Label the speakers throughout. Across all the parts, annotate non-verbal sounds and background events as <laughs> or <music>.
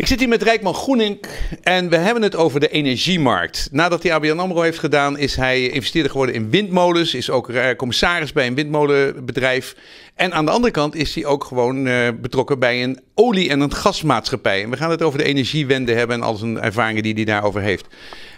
Speaker 1: Ik zit hier met Rijkman Groenink en we hebben het over de energiemarkt. Nadat hij ABN AMRO heeft gedaan is hij investeerder geworden in windmolens, is ook eh, commissaris bij een windmolenbedrijf. En aan de andere kant is hij ook gewoon eh, betrokken bij een olie- en een gasmaatschappij. En we gaan het over de energiewende hebben en al zijn ervaringen die hij daarover heeft.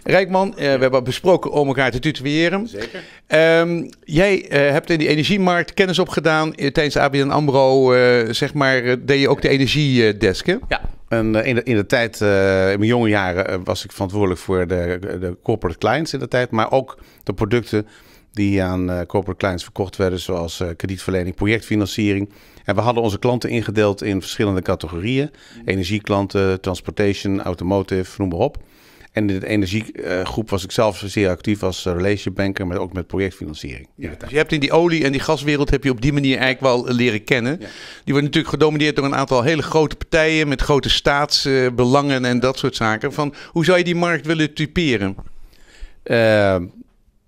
Speaker 1: Rijkman, eh, we hebben besproken om elkaar te tutoriëren. Zeker. Ehm, jij hebt in die energiemarkt kennis opgedaan. Tijdens ABN AMRO, zeg maar, deed je ook de energiedesken. Ja, en eh, in de, in de tijd, eh, in mijn jonge jaren, eh, was ik verantwoordelijk voor de, de corporate clients in de tijd. Maar ook de producten die aan corporate clients verkocht werden, zoals kredietverlening, projectfinanciering. En we hadden onze klanten ingedeeld in verschillende categorieën. Mm. Energieklanten, transportation, automotive, noem maar op. En in de energiegroep was ik zelf zeer actief als eh, relationship banker, maar ook met projectfinanciering. Ja, dus je hebt in die olie- en die gaswereld heb je op die manier eigenlijk wel eh, leren kennen. Die wordt natuurlijk gedomineerd door een aantal hele grote partijen met grote staatsbelangen en dat soort zaken. Van, hoe zou je die markt willen typeren? Uh,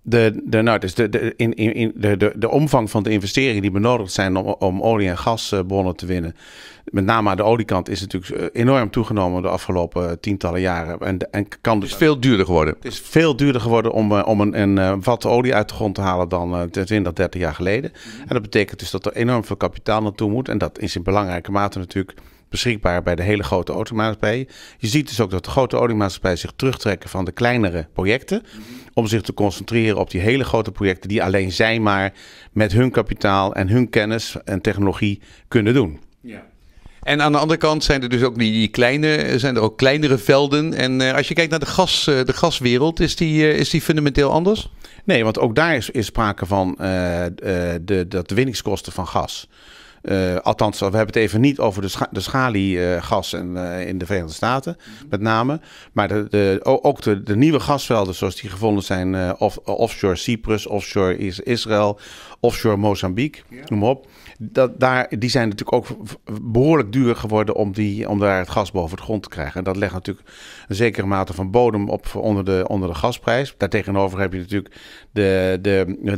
Speaker 1: de, de, nou, dus de, de, in, in, de, de, de omvang van de investeringen die benodigd zijn om, om olie- en gasbronnen te winnen. Met name aan de oliekant is natuurlijk eh, enorm toegenomen de afgelopen eh, tientallen jaren. En, en kan dus veel duurder geworden. Het is veel duurder geworden om, eh, om een, een, vat olie uit de grond te halen dan 20, 30 jaar geleden. Mhm. En dat betekent dus dat er enorm veel kapitaal naartoe moet. En dat is in belangrijke mate natuurlijk beschikbaar bij de hele grote automaatschappijen. Je ziet dus ook dat de grote automaatschappijen zich terugtrekken van de kleinere projecten. Om zich te concentreren op die hele grote projecten die alleen zij maar met hun kapitaal en hun kennis en technologie kunnen doen. Ja. En aan de andere kant zijn er dus ook die, kleine, zijn er ook kleinere velden. En eh, als je kijkt naar de, gas, eh, de gaswereld, is die, eh, is die fundamenteel anders? Nee, want ook daar is, sprake van de, dat de winningskosten van gas. Eh, althans, we hebben het even niet over de, schaliegas eh, eh, in de Verenigde Staten, mhm. met name. Maar de, de, ook de, de, nieuwe gasvelden, zoals die gevonden zijn, offshore Cyprus, offshore Israël, offshore Mozambique, noem maar op dat, daar, die zijn natuurlijk ook behoorlijk duur geworden om, die, om daar het gas boven de grond te krijgen. En dat legt natuurlijk een zekere mate van bodem op onder de, onder de gasprijs. Daartegenover heb je natuurlijk de, de,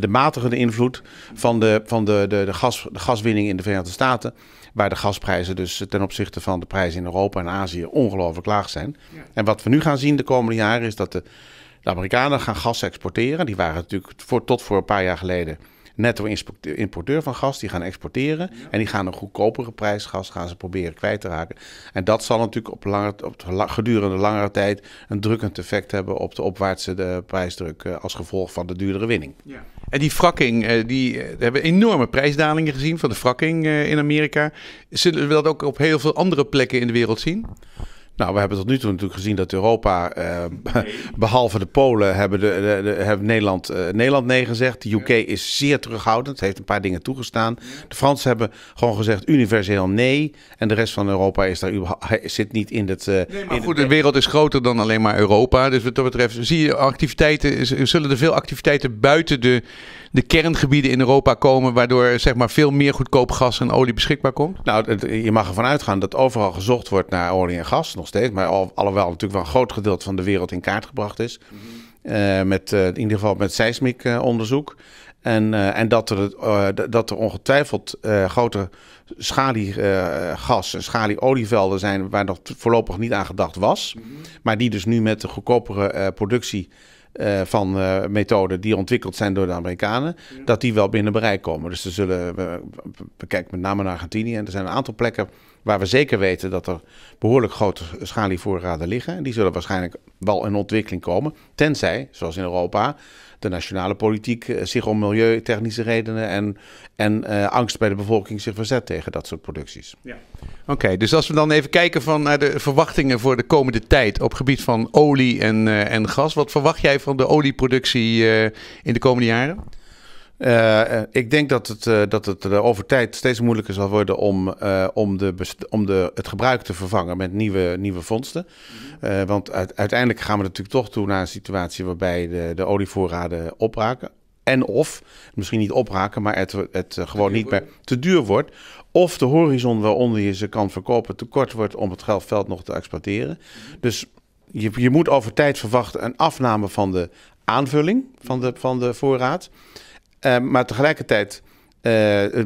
Speaker 1: de invloed van, de, van de, de, de, gas, de gaswinning in de Verenigde Staten. Waar de gasprijzen dus ten opzichte van de prijzen in Europa en Azië ongelooflijk laag zijn. En wat we nu gaan zien de komende jaren is dat de, de Amerikanen gaan gas exporteren. Die waren natuurlijk voor, tot voor een paar jaar geleden netto-importeur van gas. Die gaan exporteren en die gaan een goedkopere prijs gas gaan ze proberen kwijt te raken. En dat zal natuurlijk op, lange, op gedurende langere tijd een drukkend effect hebben op de opwaartse de prijsdruk eh, als gevolg van de duurdere winning. Ja. En die fracking, eh, eh, we die hebben enorme prijsdalingen gezien van de fracking in Amerika. Zullen we dat ook op heel veel andere plekken in de wereld zien? Nou, we hebben tot nu toe natuurlijk gezien dat Europa, ehm, <laughs> behalve de Polen, hebben, de, de, hebben Nederland, eh, Nederland nee gezegd. De UK is zeer terughoudend, heeft een paar dingen toegestaan. De Fransen hebben gewoon gezegd universeel nee. En de rest van Europa is daar, zit niet in het... Uh, nee, maar in goed, de eh, wereld is groter dan alleen maar Europa. Dus wat dat betreft zie je activiteiten, zullen er veel activiteiten buiten de, de kerngebieden in Europa komen, waardoor zeg maar, veel meer goedkoop gas en olie beschikbaar komt? Nou, je mag ervan uitgaan dat overal gezocht wordt naar olie en gas. Nog steeds, maar al, alhoewel natuurlijk wel een groot gedeelte van de wereld in kaart gebracht is. Mhm. Eh, met, eh, in ieder geval met seismiek eh, onderzoek. En, en, dat, er, dat er ongetwijfeld uh, grote schaliegas en schalieolievelden zijn waar nog voorlopig niet aan gedacht was. Mhm. Maar die dus nu met de goedkopere productie van methoden die ontwikkeld zijn door de Amerikanen, dat die wel binnen bereik komen. Dus er zullen, we, we kijken met name naar Argentinië en er zijn een aantal plekken waar we zeker weten dat er behoorlijk grote schalievoorraden liggen. En die zullen waarschijnlijk wel in ontwikkeling komen. Tenzij, zoals in Europa, de nationale politiek eh, zich om milieutechnische redenen en, en eh, angst bij de bevolking zich verzet tegen dat soort producties. Ja. Oké, dus als we dan even kijken van naar de verwachtingen voor de komende tijd op gebied van olie en, eh, en gas. Wat verwacht jij van de olieproductie in de komende jaren? Eh, eh, ik denk dat het, eh, dat het over tijd steeds moeilijker zal worden om, om, de om de, het gebruik te vervangen met nieuwe, nieuwe vondsten. Mhm. want uiteindelijk gaan we natuurlijk toch toe naar een situatie waarbij de, de olievoorraden opraken. En of, misschien niet opraken, maar het, het gewoon niet meer te duur wordt. Of de horizon waaronder je ze kan verkopen te kort wordt om het geldveld nog te exploiteren. Mhm. Dus je, je moet over tijd verwachten een afname van de aanvulling van de, van de voorraad. Eh, maar tegelijkertijd eh, eh,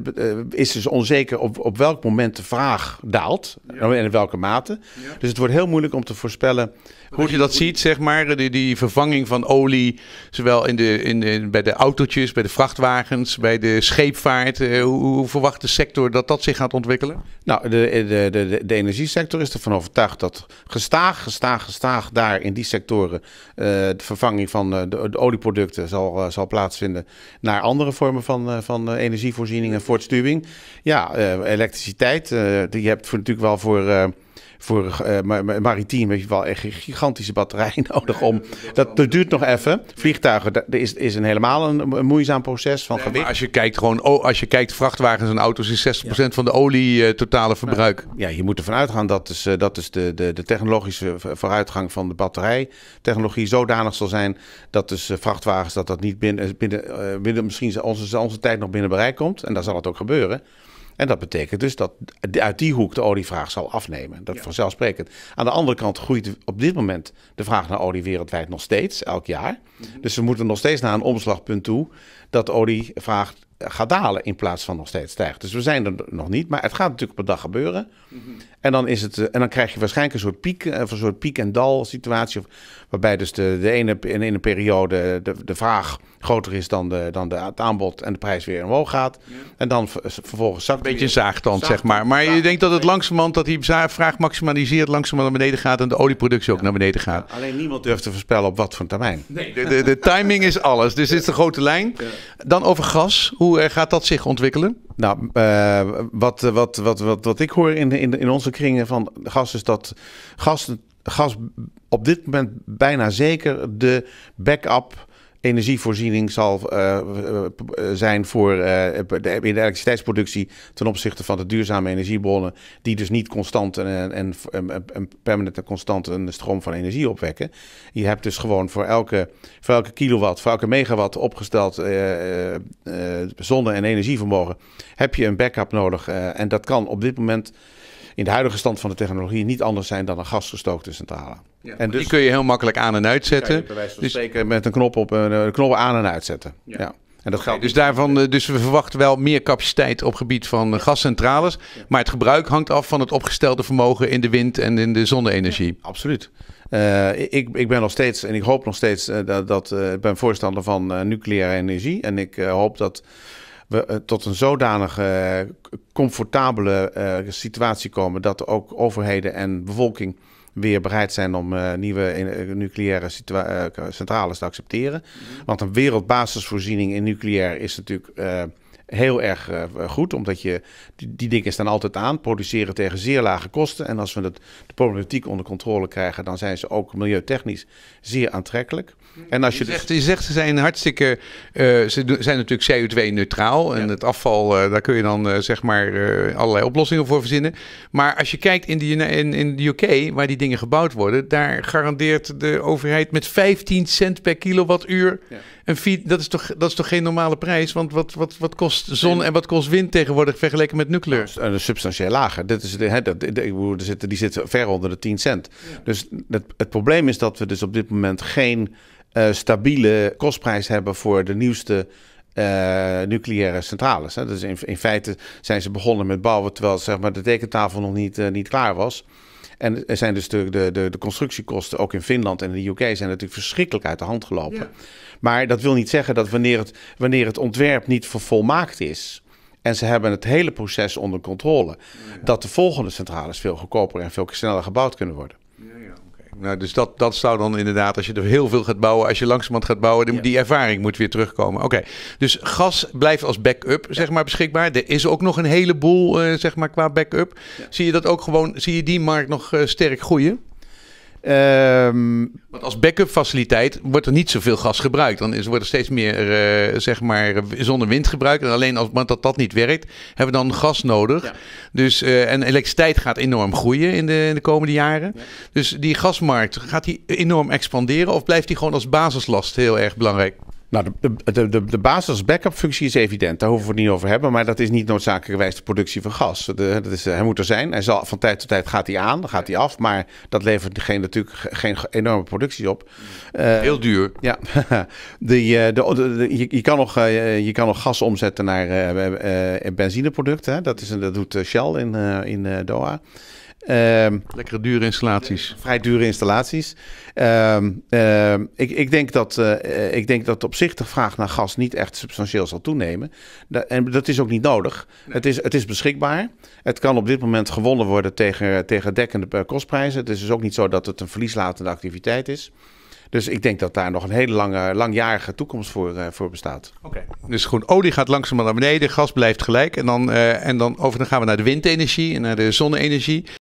Speaker 1: is dus onzeker op, op welk moment de vraag daalt en in welke mate. Dus het wordt heel moeilijk om te voorspellen hoe je dat ziet, zeg maar, die, die vervanging van olie, zowel in de, in, de, bij de autootjes, bij de vrachtwagens, bij de scheepvaart. Eh, hoe, verwacht de sector dat dat zich gaat ontwikkelen? Nou, de, de, de, de energiesector is ervan overtuigd dat gestaag, gestaag, gestaag daar in die sectoren de vervanging van de, olieproducten zal, zal plaatsvinden naar andere vormen van, van energie voorzieningen voortstuwing. Ja, eh, elektriciteit. Eh, je hebt natuurlijk wel voor eh, voor eh, maritiem heb je wel echt een gigantische batterij <laughs> nodig om. Dat, dat duurt nog even. Vliegtuigen, dat is, is een helemaal een, moeizaam proces van nee, als je kijkt gewoon, oh, als je kijkt vrachtwagens en auto's is 60% van de olie eh, totale verbruik. ja, je moet ervan uitgaan dat is, dus, eh, dat is dus de, de, de technologische vooruitgang van de batterijtechnologie zodanig zal zijn dat dus vrachtwagens dat dat niet binnen, binnen, binnen misschien onze, onze tijd nog binnen bereik komt. En dan zal het ook gebeuren. En dat betekent dus dat uit die hoek de olievraag zal afnemen. Dat ja. vanzelfsprekend. Aan de andere kant groeit op dit moment de vraag naar olie wereldwijd nog steeds, elk jaar. Mhm. Dus we moeten nog steeds naar een omslagpunt toe dat de olievraag eh, gaat dalen in plaats van nog steeds stijgt. Dus we zijn er nog niet, maar het gaat natuurlijk op een dag gebeuren. Mhm. En, dan is het, eh, en dan krijg je waarschijnlijk een soort piek, eh, een soort piek- en dal-situatie, waarbij dus de, ene, in een periode de vraag groter is dan, de, dan de, het aanbod en de prijs weer omhoog gaat. En dan vervolgens zakt Een beetje een zaagtand, zeg maar. Maar je denkt dat het langzamerhand, dat die vraag maximaliseert, langzamerhand naar beneden gaat en de olieproductie ook naar beneden gaat. alleen niemand durft te voorspellen op wat voor termijn. Nee. De, de, de, timing is alles. Dus dit is de grote lijn. Dan over gas. Hoe eh, gaat dat zich ontwikkelen? Nou, eh, wat, eh, wat, wat, wat, wat ik hoor in, in, in onze kringen van gas is dat gas, gas op dit moment bijna zeker de backup energievoorziening zal eh, eh, eh, zijn voor de, in de elektriciteitsproductie ten opzichte van de duurzame energiebronnen, die dus niet constant en, en, en, permanent en constant een stroom van energie opwekken. Je hebt dus gewoon voor elke, kilowatt, voor elke megawatt opgesteld zonne- en energievermogen, heb je een backup nodig. en dat kan op dit moment in de huidige stand van de technologie niet anders zijn dan een gasgestookte centrale. Ja. En dus die kun je heel makkelijk aan en uitzetten. dus, met een knop op eh, een knop aan en uitzetten. Ja. En dat geldt dus, daarvan, eh, dus we verwachten wel meer capaciteit op gebied van eh, gascentrales. Maar het gebruik hangt af van het opgestelde vermogen in de wind en in de zonne-energie. absoluut. ik, ik, ben nog steeds en ik hoop nog steeds dat, dat ik ben voorstander van nucleaire energie. En ik hoop dat we tot een zodanige comfortabele situatie komen dat ook overheden en bevolking weer bereid zijn om eh, nieuwe eh, nucleaire eh, centrales te accepteren. Mhm. Want een wereldbasisvoorziening in nucleair is natuurlijk heel erg eh, goed, omdat je, die, dingen staan altijd aan, produceren tegen zeer lage kosten. En als we het, de problematiek onder controle krijgen, dan zijn ze ook milieutechnisch zeer aantrekkelijk. Mm. En als je, het dus zegt, zegt, ze zijn hartstikke, eh, ze zijn natuurlijk CO2-neutraal en het afval, eh, daar kun je dan zeg maar allerlei oplossingen voor verzinnen. Maar als je kijkt in de, in, in de UK, waar die dingen gebouwd worden, daar garandeert de overheid met 15 cent per kilowattuur... Ja een dat is toch, dat is toch geen normale prijs? Want wat, wat, wat kost zon en wat kost wind tegenwoordig vergeleken met nucleair? Een substantieel lager. Dit is, hè, dat, zitten, die zitten ver onder de 10 cent. Dus het, probleem is dat we dus op dit moment geen eh, stabiele kostprijs hebben voor de nieuwste eh, nucleaire centrales. Hè. Dus in, in feite zijn ze begonnen met bouwen terwijl zeg maar, de tekentafel nog niet, eh, niet klaar was. En er zijn dus de, de, de, constructiekosten, ook in Finland en in de UK, zijn natuurlijk verschrikkelijk uit de hand gelopen. Maar dat wil niet zeggen dat wanneer het, wanneer het ontwerp niet vervolmaakt is, en ze hebben het hele proces onder controle. Dat de volgende centrales veel goedkoper en veel sneller gebouwd kunnen worden nou, dus dat, dat zou dan inderdaad, als je er heel veel gaat bouwen, als je langzamerhand gaat bouwen, die, die ervaring moet weer terugkomen. Oké, dus gas blijft als backup, zeg maar, beschikbaar. Er is ook nog een heleboel, uh, zeg maar, qua backup. Zie je dat ook gewoon, zie je die markt nog eh, sterk groeien? Um, Want als backup faciliteit wordt er niet zoveel gas gebruikt. Dan is, wordt er steeds meer uh, zeg maar, zonder wind gebruikt. En alleen als dat, dat niet werkt, hebben we dan gas nodig. Dus, eh, en elektriciteit gaat enorm groeien in de, in de komende jaren. Dus die gasmarkt, gaat die enorm expanderen? Of blijft die gewoon als basislast heel erg belangrijk? Nou, de, de, de, de basis backup functie is evident. Daar hoeven we het niet over hebben. Maar dat is niet noodzakelijkerwijs de productie van gas. De, dat is, eh, hij moet er zijn. Hij zal, van tijd tot tijd gaat hij aan, dan gaat hij af. Maar dat levert geen, natuurlijk geen enorme productie op. Eh, Heel duur. Ja. <laughs> Eh, de, de, je, je, kan nog, je kan nog gas omzetten naar benzineproducten. Dat, is, dat doet Shell in, in Doha. Um, Lekkere dure installaties. Vrij dure installaties. Ehm, ehm, ik, ik, denk dat, uh, ik denk dat op zich de vraag naar gas niet echt substantieel zal toenemen. en dat is ook niet nodig. Het, is, het is beschikbaar. Het kan op dit moment gewonnen worden tegen, tegen dekkende eh, kostprijzen. Het is dus ook niet zo dat het een verlieslatende activiteit is. Dus ik denk dat daar nog een hele lange, langjarige toekomst voor, eh, voor bestaat. Oké. Dus groen olie gaat langzaam naar beneden, gas blijft gelijk. En dan, en dan over dan gaan we naar de windenergie en naar de zonne-energie.